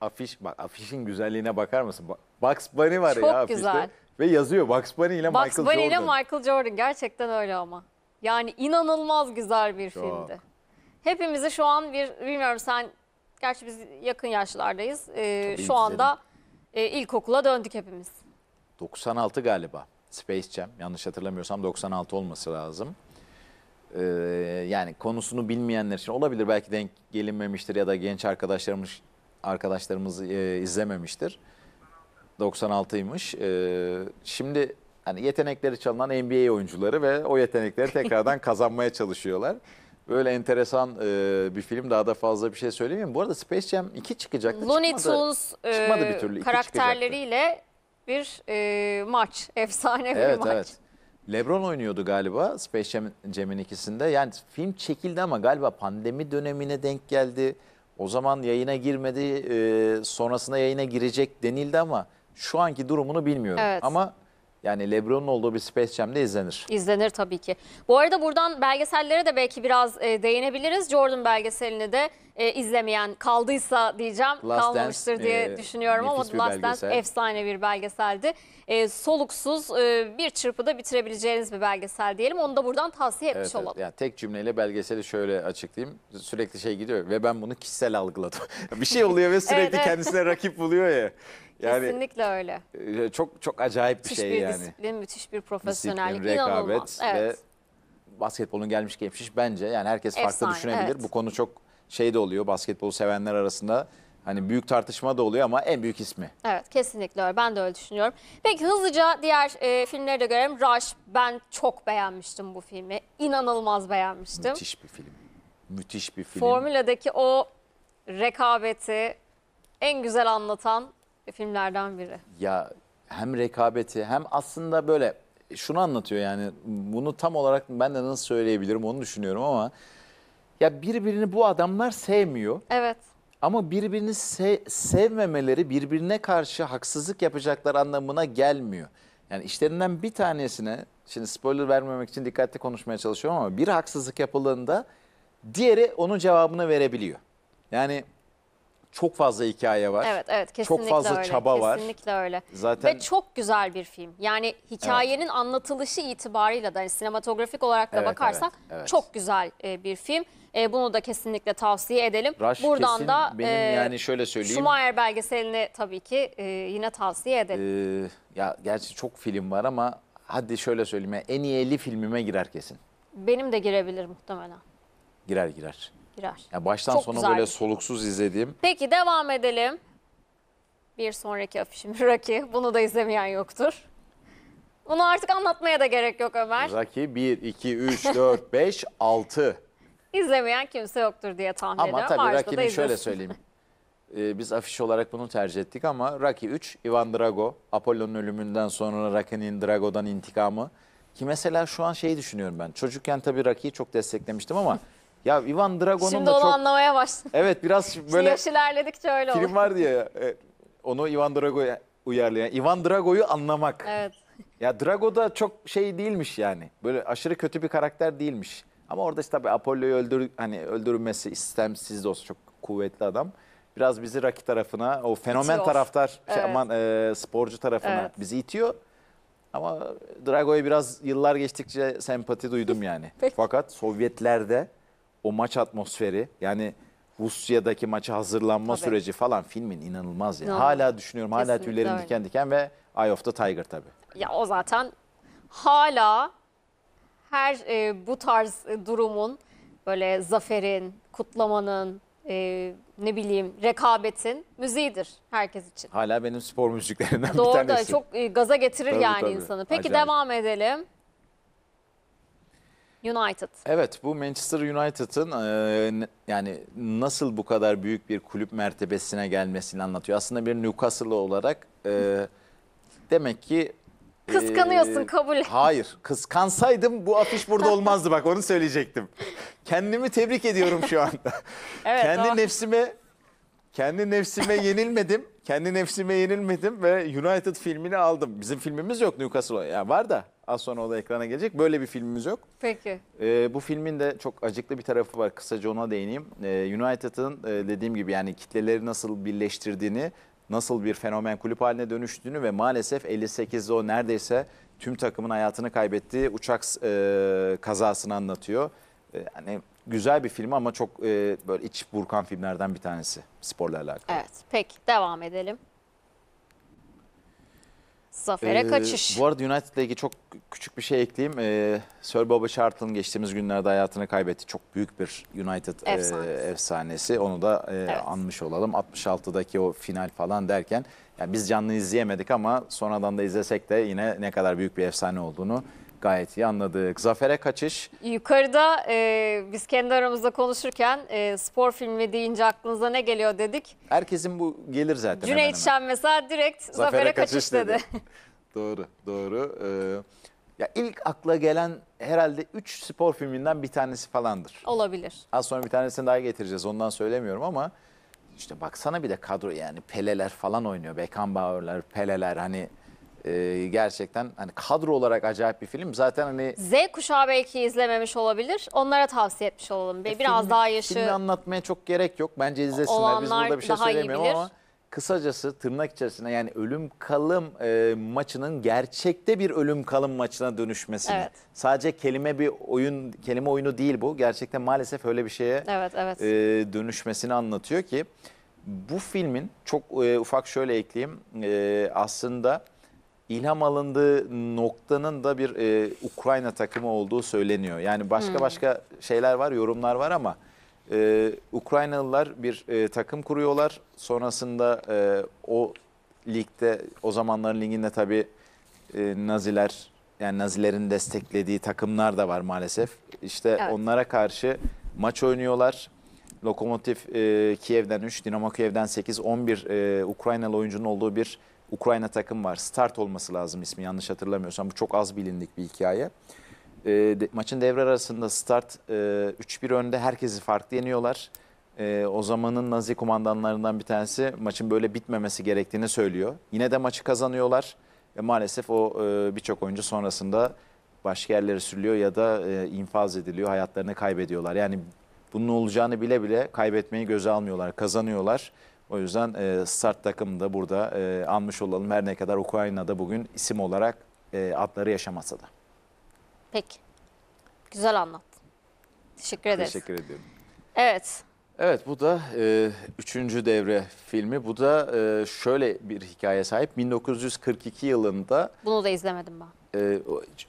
[SPEAKER 2] Afiş bak afişin güzelliğine bakar mısın? Bugs Bunny var Çok ya afişte. Çok güzel. Ve yazıyor Bugs Bunny ile Bugs Michael Bunny Jordan. Bugs Bunny ile Michael
[SPEAKER 1] Jordan gerçekten öyle ama. Yani inanılmaz güzel bir Çok. filmdi. Hepimizi şu an bir bilmiyorum sen gerçi biz yakın yaşlardayız. Ee, Tabii şu anda e, ilkokula döndük hepimiz.
[SPEAKER 2] 96 galiba Space Jam yanlış hatırlamıyorsam 96 olması lazım. Ee, yani konusunu bilmeyenler için olabilir belki denk gelinmemiştir ya da genç arkadaşlarımız arkadaşlarımız e, izlememiştir. 96'ymış. Ee, şimdi hani yetenekleri çalınan NBA oyuncuları ve o yetenekleri tekrardan kazanmaya çalışıyorlar. Böyle enteresan e, bir film. Daha da fazla bir şey söylemeyeyim. Bu arada Space Jam 2 çıkacaktı. Looney Tunes e, çıkmadı bir türlü. karakterleriyle
[SPEAKER 1] bir e, maç. Efsane bir evet, maç. Evet.
[SPEAKER 2] Lebron oynuyordu galiba Space Jam, Jam'in ikisinde. Yani film çekildi ama galiba pandemi dönemine denk geldi. O zaman yayına girmedi. E, sonrasında yayına girecek denildi ama şu anki durumunu bilmiyorum. Evet. Ama yani Lebron'un olduğu bir Space Jam'de izlenir.
[SPEAKER 1] İzlenir tabii ki. Bu arada buradan belgesellere de belki biraz e, değinebiliriz. Jordan belgeselini de e, izlemeyen kaldıysa diyeceğim Last kalmamıştır Dance, diye e, düşünüyorum ama Last belgesel. Dance efsane bir belgeseldi. E, soluksuz e, bir çırpıda bitirebileceğiniz bir belgesel diyelim. Onu da buradan tavsiye etmiş evet, olalım. Evet. Yani
[SPEAKER 2] tek cümleyle belgeseli şöyle açıklayayım. Sürekli şey gidiyor ve ben bunu kişisel algıladım. bir şey oluyor ve sürekli evet, evet. kendisine rakip buluyor ya. Yani,
[SPEAKER 1] Kesinlikle öyle.
[SPEAKER 2] E, çok çok acayip bir şey bir yani. Disiplin,
[SPEAKER 1] müthiş bir profesyonellik, disiplin, rekabet evet.
[SPEAKER 2] ve basketbolun gelmiş geçmiş bence yani herkes farklı düşünebilir. Evet. Bu konu çok şey de oluyor Basketbol sevenler arasında. Hani büyük tartışma da oluyor ama en büyük ismi.
[SPEAKER 1] Evet kesinlikle öyle. Ben de öyle düşünüyorum. Peki hızlıca diğer e, filmleri de görelim. Rush ben çok beğenmiştim bu filmi. İnanılmaz beğenmiştim. Müthiş bir film.
[SPEAKER 2] Müthiş bir film.
[SPEAKER 1] Formüla'daki o rekabeti en güzel anlatan e, filmlerden biri.
[SPEAKER 2] Ya hem rekabeti hem aslında böyle e, şunu anlatıyor yani bunu tam olarak ben de nasıl söyleyebilirim onu düşünüyorum ama ya birbirini bu adamlar sevmiyor. Evet. Ama birbirini se sevmemeleri birbirine karşı haksızlık yapacaklar anlamına gelmiyor. Yani işlerinden bir tanesine şimdi spoiler vermemek için dikkatli konuşmaya çalışıyorum ama bir haksızlık yapıldığında diğeri onun cevabını verebiliyor. Yani çok fazla hikaye var. Evet,
[SPEAKER 1] evet kesinlikle Çok fazla öyle. çaba var. Kesinlikle öyle. Zaten Ve çok güzel bir film. Yani hikayenin anlatılışı itibarıyla da yani sinematografik olarak da Evet, bakarsak evet, evet. çok güzel e, bir film. E, bunu da kesinlikle tavsiye edelim. Rush Buradan kesin da benim e, yani şöyle söyleyeyim. Schumacher belgeselini tabii ki e, yine tavsiye edelim.
[SPEAKER 2] Ee, ya gerçi çok film var ama hadi şöyle söyleyeyim. en iyi 50 filmime girer kesin.
[SPEAKER 1] Benim de girebilir muhtemelen.
[SPEAKER 2] Girer girer.
[SPEAKER 1] Birer. Yani baştan sona böyle
[SPEAKER 2] soluksuz izlediğim.
[SPEAKER 1] Peki devam edelim. Bir sonraki afişim Rocky. Bunu da izlemeyen yoktur. Bunu artık anlatmaya da gerek yok Ömer.
[SPEAKER 2] Rocky 1, 2, 3, 4, 5, 6.
[SPEAKER 1] İzlemeyen kimse yoktur diye tahmin ediyorum. Ama tabii Rocky'nin şöyle söyleyeyim.
[SPEAKER 2] Ee, biz afiş olarak bunu tercih ettik ama Rocky 3, Ivan Drago, Apollo'nun ölümünden sonra Rocky'nin Drago'dan intikamı. Ki mesela şu an şeyi düşünüyorum ben. Çocukken tabii Rocky'yi çok desteklemiştim ama Ya Ivan Drago'nun Şimdi da onu
[SPEAKER 1] anlamaya başladım.
[SPEAKER 2] Evet biraz böyle... Yaş
[SPEAKER 1] ilerledikçe öyle olur. Film
[SPEAKER 2] var diye ya, e, onu Ivan Drago'ya uyarlayan. Ivan Drago'yu anlamak. Evet. Ya Drago da çok şey değilmiş yani. Böyle aşırı kötü bir karakter değilmiş. Ama orada işte tabii Apollo'yu öldür, hani öldürülmesi istemsiz de olsa çok kuvvetli adam. Biraz bizi rakip tarafına, o fenomen itiyor. taraftar, şey evet. şey, aman e, sporcu tarafına evet. bizi itiyor. Ama Drago'ya biraz yıllar geçtikçe sempati duydum yani. Fakat Sovyetler'de o maç atmosferi yani Rusya'daki maça hazırlanma Tabii. süreci falan filmin inanılmaz yani. Hala düşünüyorum hala tüylerim öyle. diken diken ve Eye of the Tiger tabii.
[SPEAKER 1] Ya o zaten hala her e, bu tarz e, durumun böyle zaferin, kutlamanın, e, ne bileyim rekabetin müziğidir herkes için.
[SPEAKER 2] Hala benim spor müziklerinden bir tanesi. Doğru da çok
[SPEAKER 1] e, gaza getirir Tabii, yani tabii. insanı. Peki Acayip. devam edelim. United.
[SPEAKER 2] Evet bu Manchester United'ın e, yani nasıl bu kadar büyük bir kulüp mertebesine gelmesini anlatıyor. Aslında bir Newcastle olarak e, demek ki e, Kıskanıyorsun kabul Hayır kıskansaydım bu afiş burada olmazdı bak onu söyleyecektim. Kendimi tebrik ediyorum şu anda. evet, Kendi doğru. nefsime kendi nefsime yenilmedim. Kendi nefsime yenilmedim ve United filmini aldım. Bizim filmimiz yok Newcastle. Ya yani var da Az sonra o da ekrana gelecek. Böyle bir filmimiz yok. Peki. Ee, bu filmin de çok acıklı bir tarafı var. Kısaca ona değineyim. Ee, United'ın e, dediğim gibi yani kitleleri nasıl birleştirdiğini, nasıl bir fenomen kulüp haline dönüştüğünü ve maalesef 58'de o neredeyse tüm takımın hayatını kaybettiği uçak e, kazasını anlatıyor. E, yani güzel bir film ama çok e, böyle iç burkan filmlerden bir tanesi sporla alakalı.
[SPEAKER 1] Evet peki devam edelim. Zafere ee, kaçış.
[SPEAKER 2] Bu arada United'la ilgili çok küçük bir şey ekleyeyim. Ee, Sir Bobby Charlton geçtiğimiz günlerde hayatını kaybetti. Çok büyük bir United e, efsanesi. E, efsanesi. Onu da e, evet. anmış olalım. 66'daki o final falan derken yani biz canlı izleyemedik ama sonradan da izlesek de yine ne kadar büyük bir efsane olduğunu gayet iyi anladık. Zafer'e kaçış.
[SPEAKER 1] Yukarıda e, biz kendi aramızda konuşurken e, spor filmi deyince aklınıza ne geliyor dedik.
[SPEAKER 2] Herkesin bu gelir zaten Cüneyt
[SPEAKER 1] hemen hemen. Şen mesela direkt Zafer'e, kaçış, dedi.
[SPEAKER 2] doğru, doğru. Ee, ya ilk akla gelen herhalde 3 spor filminden bir tanesi falandır. Olabilir. Az sonra bir tanesini daha getireceğiz. Ondan söylemiyorum ama işte baksana bir de kadro yani Peleler falan oynuyor. Beckenbauer'lar, Peleler hani ee, gerçekten hani kadro olarak acayip bir film. Zaten hani Z
[SPEAKER 1] kuşağı belki izlememiş olabilir. Onlara tavsiye etmiş olalım. E, Biraz filmi, daha yaşı filmi
[SPEAKER 2] anlatmaya çok gerek yok. Bence izlesinler. Biz burada bir şey daha söylemiyorum ama kısacası tırnak içerisinde yani ölüm kalım e, maçının gerçekte bir ölüm kalım maçına dönüşmesini. Evet. Sadece kelime bir oyun kelime oyunu değil bu. Gerçekten maalesef öyle bir şeye Evet, evet. e, dönüşmesini anlatıyor ki bu filmin çok e, ufak şöyle ekleyeyim. E, aslında ilham alındığı noktanın da bir e, Ukrayna takımı olduğu söyleniyor. Yani başka hmm. başka şeyler var, yorumlar var ama e, Ukraynalılar bir e, takım kuruyorlar. Sonrasında e, o ligde, o zamanların liginde tabii e, Naziler, yani Nazilerin desteklediği takımlar da var maalesef. İşte evet. onlara karşı maç oynuyorlar. Lokomotiv e, Kiev'den 3, Dinamo Kiev'den 8, 11 e, Ukraynalı oyuncunun olduğu bir Ukrayna takım var. Start olması lazım ismi yanlış hatırlamıyorsam. Bu çok az bilindik bir hikaye. E, de, maçın devre arasında start e, 3-1 önde herkesi farklı yeniyorlar. E, o zamanın Nazi kumandanlarından bir tanesi maçın böyle bitmemesi gerektiğini söylüyor. Yine de maçı kazanıyorlar. Ve maalesef o e, birçok oyuncu sonrasında başka yerlere sürülüyor ya da e, infaz ediliyor, hayatlarını kaybediyorlar. Yani bunun olacağını bile bile kaybetmeyi göze almıyorlar, kazanıyorlar. O yüzden e, start takımını da burada e, anmış olalım. Her ne kadar Ukrayna'da bugün isim olarak e, adları yaşamasa da.
[SPEAKER 1] Peki. Güzel anlattın. Teşekkür ederiz. Teşekkür ediyorum. Evet.
[SPEAKER 2] Evet bu da e, üçüncü devre filmi. Bu da e, şöyle bir hikaye sahip. 1942 yılında...
[SPEAKER 1] Bunu da izlemedim ben.
[SPEAKER 2] Ee,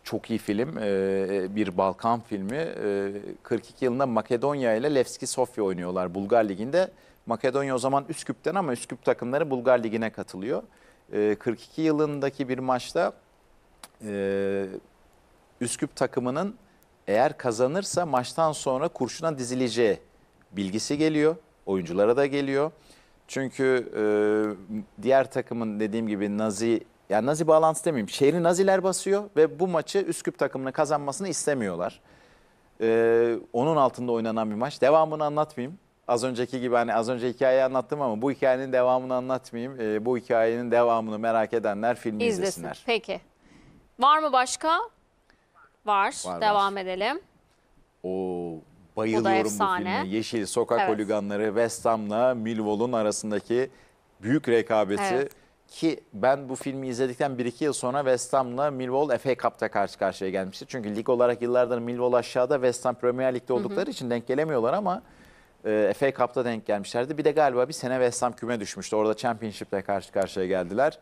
[SPEAKER 2] çok iyi film, ee, bir Balkan filmi. Ee, 42 yılında Makedonya ile Levski Sofya oynuyorlar Bulgar Ligi'nde. Makedonya o zaman Üsküp'ten ama Üsküp takımları Bulgar Ligi'ne katılıyor. E, ee, 42 yılındaki bir maçta e, Üsküp takımının eğer kazanırsa maçtan sonra kurşuna dizileceği bilgisi geliyor. Oyunculara da geliyor. Çünkü e, diğer takımın dediğim gibi Nazi, yani Nazi bağlantısı demeyeyim. Şehri Naziler basıyor ve bu maçı Üsküp takımının kazanmasını istemiyorlar. E, onun altında oynanan bir maç. Devamını anlatmayayım. Az önceki gibi hani az önce hikayeyi anlattım ama bu hikayenin devamını anlatmayayım. E, bu hikayenin devamını merak edenler filmi İzlesin. izlesinler.
[SPEAKER 1] Peki. Var mı başka? Var. Var, Devam edelim.
[SPEAKER 2] O bayılıyorum bu, bu filme. Yeşil Sokak Evet. Holiganları West Ham'la Millwall'un arasındaki büyük rekabeti. Evet. Ki ben bu filmi izledikten 1-2 yıl sonra West Ham'la Millwall FA Cup'ta karşı karşıya gelmişti. Çünkü lig olarak yıllardır Millwall aşağıda West Ham Premier Lig'de oldukları için denk gelemiyorlar ama e, FA Cup'ta denk gelmişlerdi. Bir de galiba bir sene West Ham küme düşmüştü. Orada Championship'le karşı karşıya geldiler.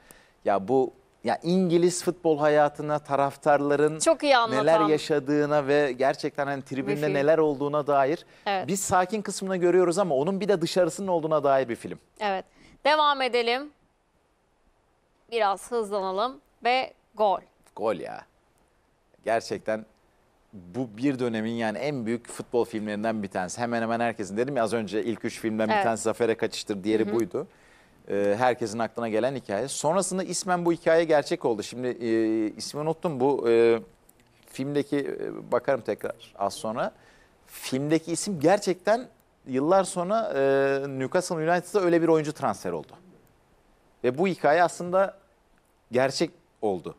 [SPEAKER 2] Ya bu ya İngiliz futbol hayatına taraftarların Çok iyi neler yaşadığına ve gerçekten hani tribünde neler olduğuna dair Evet. biz sakin kısmını görüyoruz ama onun bir de dışarısının olduğuna dair bir film.
[SPEAKER 1] Evet. Devam edelim. Biraz hızlanalım ve gol.
[SPEAKER 2] Gol ya. Gerçekten bu bir dönemin yani en büyük futbol filmlerinden bir tanesi. Hemen hemen herkesin dedim ya az önce ilk üç filmden evet. bir tanesi Zafer'e kaçıştır, diğeri Hı -hı. buydu. Ee, herkesin aklına gelen hikaye. Sonrasında ismen bu hikaye gerçek oldu. Şimdi e, ismi unuttum. Bu e, filmdeki e, bakarım tekrar az sonra. Filmdeki isim gerçekten yıllar sonra e, Newcastle United'a öyle bir oyuncu transfer oldu. Ve bu hikaye aslında gerçek oldu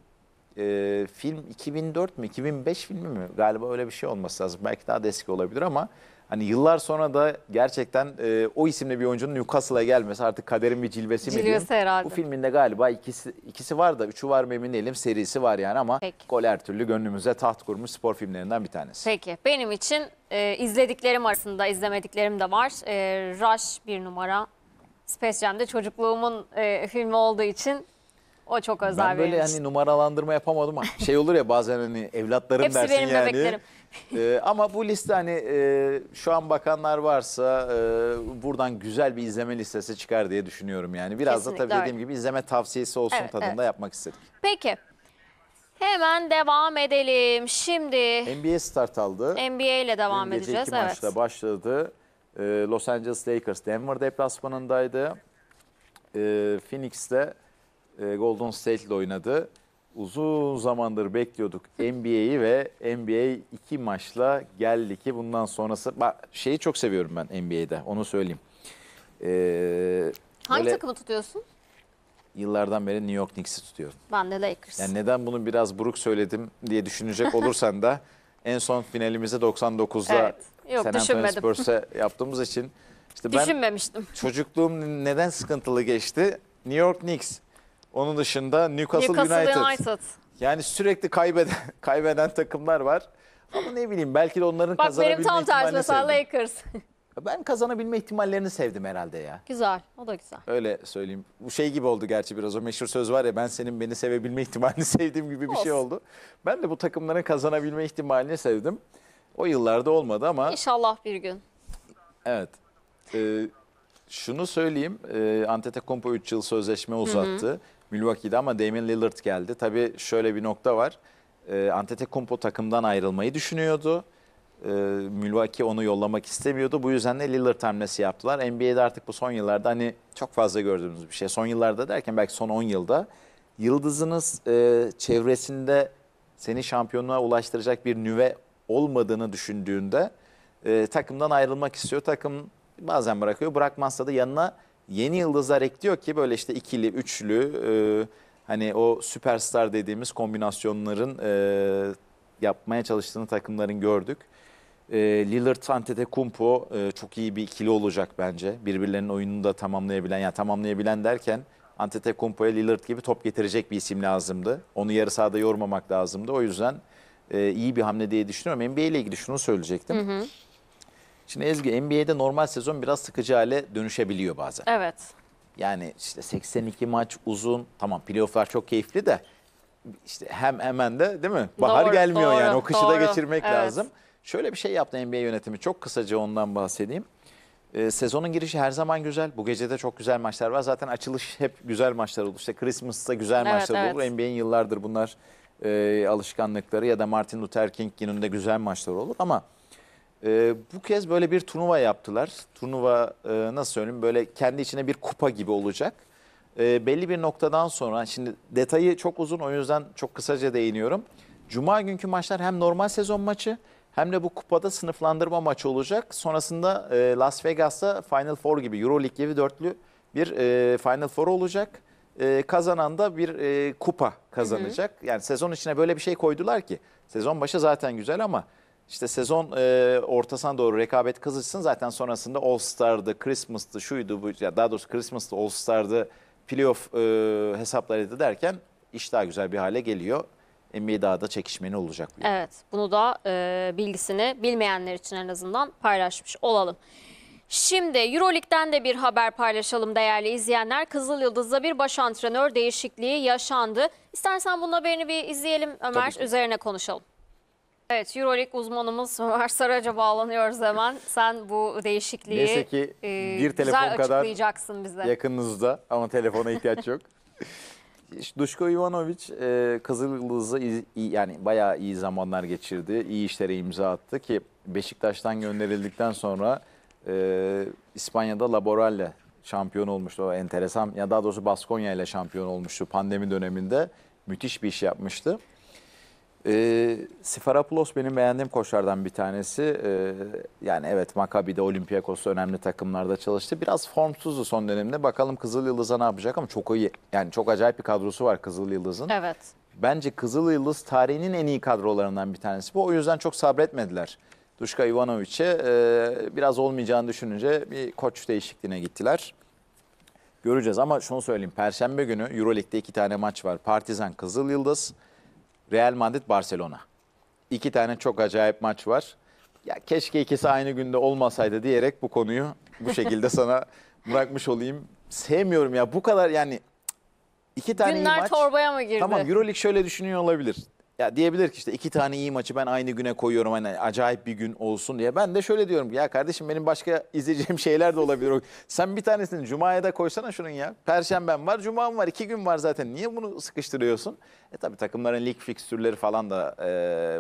[SPEAKER 2] e, film 2004 mi 2005 filmi mi galiba öyle bir şey olması lazım. Belki daha da eski olabilir ama hani yıllar sonra da gerçekten e, o isimli bir oyuncunun Newcastle'a gelmesi artık kaderin bir cilvesi, cilvesi mi diyeyim. Bu filminde galiba ikisi, ikisi var da üçü var mı emin değilim serisi var yani ama Peki. gol her türlü gönlümüze taht kurmuş spor filmlerinden bir tanesi.
[SPEAKER 1] Peki benim için e, izlediklerim arasında izlemediklerim de var. E, Rush bir numara. Space Jam'de çocukluğumun e, filmi olduğu için o çok özel Ben böyle hani
[SPEAKER 2] numaralandırma yapamadım ama şey olur ya bazen hani evlatlarım Hepsi dersin benim yani. bebeklerim. Ee, ama bu liste hani e, şu an bakanlar varsa e, buradan güzel bir izleme listesi çıkar diye düşünüyorum yani. Biraz da tabii öyle. dediğim gibi izleme tavsiyesi olsun Evet, tadında evet. yapmak istedik.
[SPEAKER 1] Peki. Hemen devam edelim. Şimdi
[SPEAKER 2] NBA start aldı.
[SPEAKER 1] NBA ile devam Dün gece edeceğiz. iki Evet.
[SPEAKER 2] başladı. Ee, Los Angeles Lakers Denver deplasmanındaydı. Ee, Phoenix'te e, Golden State ile oynadı. Uzun zamandır bekliyorduk NBA'yi ve NBA iki maçla geldi ki bundan sonrası... Bak, şeyi çok seviyorum ben NBA'de onu söyleyeyim. Ee,
[SPEAKER 1] Hangi böyle takımı tutuyorsun?
[SPEAKER 2] Yıllardan beri New York Knicks'i tutuyorum.
[SPEAKER 1] Ben de Lakers. Yani
[SPEAKER 2] neden bunu biraz buruk söyledim diye düşünecek olursan da en son finalimizi 99'da evet. Yok, San Antonio Spurs'a yaptığımız için işte ben
[SPEAKER 1] Düşünmemiştim.
[SPEAKER 2] Çocukluğum neden sıkıntılı geçti? New York Knicks onun dışında Newcastle, Newcastle United. United. Yani sürekli kaybeden kaybeden takımlar var. Ama ne bileyim belki de onların Bak kazanabilme benim tam tersi mesela sevdim. Lakers. Ben kazanabilme ihtimallerini sevdim herhalde ya.
[SPEAKER 1] güzel. O da güzel.
[SPEAKER 2] Öyle söyleyeyim. Bu şey gibi oldu gerçi biraz o meşhur söz var ya ben senin beni sevebilme ihtimalini sevdiğim gibi bir şey oldu. Ben de bu takımların kazanabilme ihtimalini sevdim. O yıllarda olmadı ama
[SPEAKER 1] İnşallah bir gün.
[SPEAKER 2] Evet. Ee, şunu söyleyeyim. E, Antetokounmpo 3 yıl sözleşme uzattı. Milwaukee'de ama Damian Lillard geldi. Tabii şöyle bir nokta var. E, Antetokounmpo takımdan ayrılmayı düşünüyordu. E, Milwaukee onu yollamak istemiyordu. Bu yüzden de Lillard hamlesi yaptılar. NBA'de artık bu son yıllarda hani çok fazla gördüğümüz bir şey. Son yıllarda derken belki son 10 yılda yıldızınız e, çevresinde seni şampiyonluğa ulaştıracak bir nüve olmadığını düşündüğünde e, takımdan ayrılmak istiyor. Takım bazen bırakıyor. Bırakmazsa da yanına yeni yıldızlar ekliyor ki böyle işte ikili, üçlü e, hani o süperstar dediğimiz kombinasyonların e, yapmaya çalıştığını takımların gördük. E, Lillard, Antetokounmpo e, çok iyi bir ikili olacak bence. Birbirlerinin oyununu da tamamlayabilen, yani tamamlayabilen derken Antetokounmpo'ya Lillard gibi top getirecek bir isim lazımdı. Onu yarı sahada yormamak lazımdı. O yüzden e, iyi bir hamle diye düşünüyorum. NBA ile ilgili şunu söyleyecektim. Hı hı. Şimdi Ezgi NBA'de normal sezon biraz sıkıcı hale dönüşebiliyor bazen. Evet. Yani işte 82 maç uzun. Tamam playofflar çok keyifli de işte hem hemen de değil mi? Bahar doğru, gelmiyor doğru, yani o kışı doğru. da geçirmek evet. lazım. Şöyle bir şey yaptı NBA yönetimi. Çok kısaca ondan bahsedeyim. Ee, sezonun girişi her zaman güzel. Bu gecede çok güzel maçlar var. Zaten açılış hep güzel maçlar olur. İşte Christmas'ta güzel evet, maçlar evet. olur. NBA'in yıllardır bunlar e, alışkanlıkları ya da Martin Luther King gününde güzel maçlar olur ama e, bu kez böyle bir turnuva yaptılar. Turnuva e, nasıl söyleyeyim böyle kendi içine bir kupa gibi olacak. E, belli bir noktadan sonra şimdi detayı çok uzun o yüzden çok kısaca değiniyorum. Cuma günkü maçlar hem normal sezon maçı hem de bu kupada sınıflandırma maçı olacak. Sonrasında e, Las Vegas'ta Final Four gibi Euroleague gibi dörtlü bir e, Final Four olacak. E, kazanan da bir e, kupa kazanacak. Hı hı. Yani sezon içine böyle bir şey koydular ki sezon başı zaten güzel ama işte sezon e, ortasına doğru rekabet kızışsın zaten sonrasında All Star'dı, Christmas'tı, şuydu bu ya daha doğrusu Christmas'tı, All Star'dı, playoff e, hesaplarıydı derken iş daha güzel bir hale geliyor. NBA daha da çekişmeni olacak.
[SPEAKER 1] Bu evet bunu da e, bilgisini bilmeyenler için en azından paylaşmış olalım. Şimdi Euroleague'den de bir haber paylaşalım değerli izleyenler. Kızıl Yıldız'da bir baş antrenör değişikliği yaşandı. İstersen bunun haberini bir izleyelim Ömer, Tabii. üzerine konuşalım. Evet Euroleague uzmanımız Ömer Saraca bağlanıyoruz hemen. Sen bu değişikliği Neyse ki e, bir telefon kadar açıklayacaksın bize.
[SPEAKER 2] yakınınızda ama telefona ihtiyaç yok. Duşko Ivanovic e, Kızıldız'da yani bayağı iyi zamanlar geçirdi. İyi işlere imza attı ki Beşiktaş'tan gönderildikten sonra e, İspanya'da Laboral'le şampiyon olmuştu. O enteresan ya daha doğrusu Baskonya ile şampiyon olmuştu pandemi döneminde. Müthiş bir iş yapmıştı. E, ee, Sifaropoulos benim beğendiğim koçlardan bir tanesi. E, yani evet Maccabi'de, Olympiakos'ta önemli takımlarda çalıştı. Biraz formsuzdu son dönemde. Bakalım Kızıl Yıldız'a ne yapacak ama çok iyi. Yani çok acayip bir kadrosu var Kızıl Yıldız'ın. Evet. Bence Kızıl Yıldız tarihinin en iyi kadrolarından bir tanesi bu. O yüzden çok sabretmediler. Duşka Ivanovic'e e, ee, biraz olmayacağını düşününce bir koç değişikliğine gittiler. Göreceğiz ama şunu söyleyeyim. Perşembe günü Euroleague'de iki tane maç var. Partizan Kızıl Yıldız. Real Madrid Barcelona. İki tane çok acayip maç var. Ya keşke ikisi aynı günde olmasaydı diyerek bu konuyu bu şekilde sana bırakmış olayım. Sevmiyorum ya bu kadar yani iki tane iyi Günler
[SPEAKER 1] torbaya mı girdi? Tamam
[SPEAKER 2] Euroleague şöyle düşünüyor olabilir. Ya diyebilir ki işte iki tane iyi maçı ben aynı güne koyuyorum hani acayip bir gün olsun diye. Ben de şöyle diyorum ya kardeşim benim başka izleyeceğim şeyler de olabilir. Sen bir tanesini Cuma'ya da koysana şunun ya. Perşemben var, Cuma'm var, iki gün var zaten. Niye bunu sıkıştırıyorsun? E tabi takımların lig fikstürleri falan da e,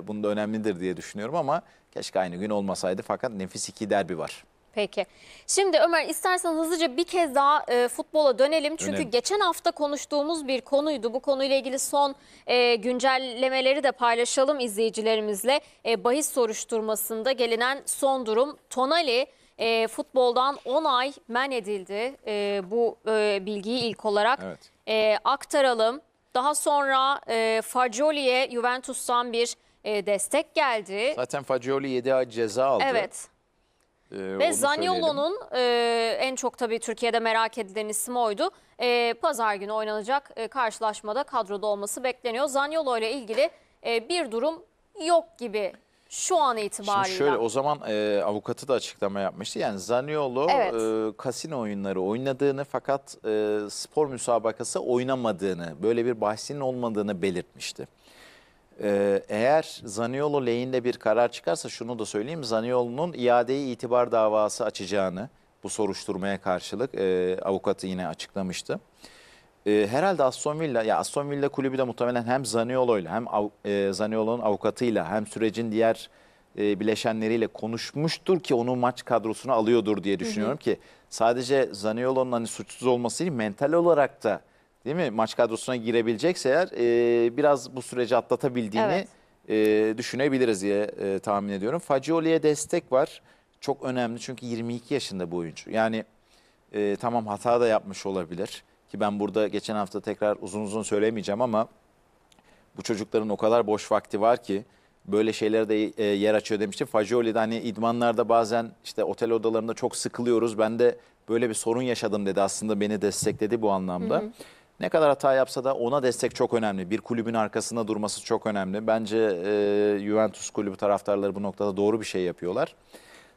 [SPEAKER 2] bunda önemlidir diye düşünüyorum ama keşke aynı gün olmasaydı fakat nefis iki derbi var.
[SPEAKER 1] Peki. Şimdi Ömer istersen hızlıca bir kez daha e, futbola dönelim. Çünkü Önemli. geçen hafta konuştuğumuz bir konuydu. Bu konuyla ilgili son e, güncellemeleri de paylaşalım izleyicilerimizle. E, bahis soruşturmasında gelinen son durum Tonali e, futboldan 10 ay men edildi. E, bu e, bilgiyi ilk olarak evet. e, aktaralım. Daha sonra e, Fagioli'ye Juventus'tan bir e, destek geldi.
[SPEAKER 2] Zaten Fagioli 7
[SPEAKER 1] ay ceza aldı. Evet. Ee, Ve Zaniolo'nun e, en çok tabii Türkiye'de merak edilen ismi oydu. E, Pazar günü oynanacak e, karşılaşmada kadroda olması bekleniyor. Zaniolo ile ilgili e, bir durum yok gibi şu an itibariyle. Şimdi şöyle o
[SPEAKER 2] zaman e, avukatı da açıklama yapmıştı. Yani Zaniolo evet. e, kasino oyunları oynadığını fakat e, spor müsabakası oynamadığını, böyle bir bahsinin olmadığını belirtmişti. Ee, eğer Zaniolo lehinde bir karar çıkarsa şunu da söyleyeyim. Zaniolo'nun iadeyi itibar davası açacağını bu soruşturmaya karşılık e, avukatı yine açıklamıştı. E, herhalde Aston Villa, ya Aston Villa kulübü de muhtemelen hem Zaniolo'yla hem av, e, Zaniolo'nun avukatıyla hem sürecin diğer e, bileşenleriyle konuşmuştur ki onu maç kadrosuna alıyordur diye düşünüyorum hı hı. ki sadece Zaniolo'nun hani suçsuz olması değil mental olarak da değil mi? Maç kadrosuna girebilecekse eğer e, biraz bu süreci atlatabildiğini evet. e, düşünebiliriz diye e, tahmin ediyorum. Fagioli'ye destek var. Çok önemli çünkü 22 yaşında bu oyuncu. Yani e, tamam hata da yapmış olabilir. Ki ben burada geçen hafta tekrar uzun uzun söylemeyeceğim ama bu çocukların o kadar boş vakti var ki böyle şeylere de e, yer açıyor demiştim. de hani idmanlarda bazen işte otel odalarında çok sıkılıyoruz. Ben de böyle bir sorun yaşadım dedi aslında beni destekledi bu anlamda. Hı hı. Ne kadar hata yapsa da ona destek çok önemli. Bir kulübün arkasında durması çok önemli. Bence e, Juventus kulübü taraftarları bu noktada doğru bir şey yapıyorlar.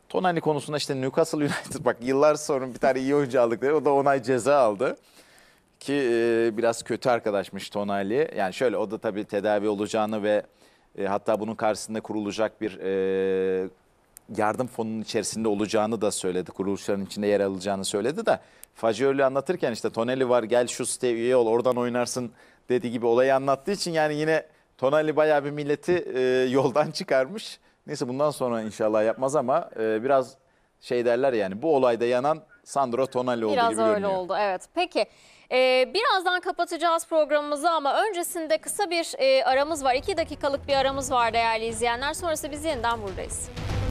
[SPEAKER 2] Tonali konusunda işte Newcastle United bak yıllar sonra bir tane iyi oyuncu aldıkları o da onay ceza aldı. Ki e, biraz kötü arkadaşmış Tonali. Yani şöyle o da tabii tedavi olacağını ve e, hatta bunun karşısında kurulacak bir e, yardım fonunun içerisinde olacağını da söyledi. Kuruluşların içinde yer alacağını söyledi de Fagioli anlatırken işte Tonelli var gel şu siteye üye ol oradan oynarsın dediği gibi olayı anlattığı için yani yine Tonelli bayağı bir milleti e, yoldan çıkarmış. Neyse bundan sonra inşallah yapmaz ama e, biraz şey derler yani bu olayda yanan Sandro Tonelli olduğu Biraz gibi öyle oldu
[SPEAKER 1] evet. Peki e, birazdan kapatacağız programımızı ama öncesinde kısa bir e, aramız var. 2 dakikalık bir aramız var değerli izleyenler. Sonrası biz yeniden buradayız.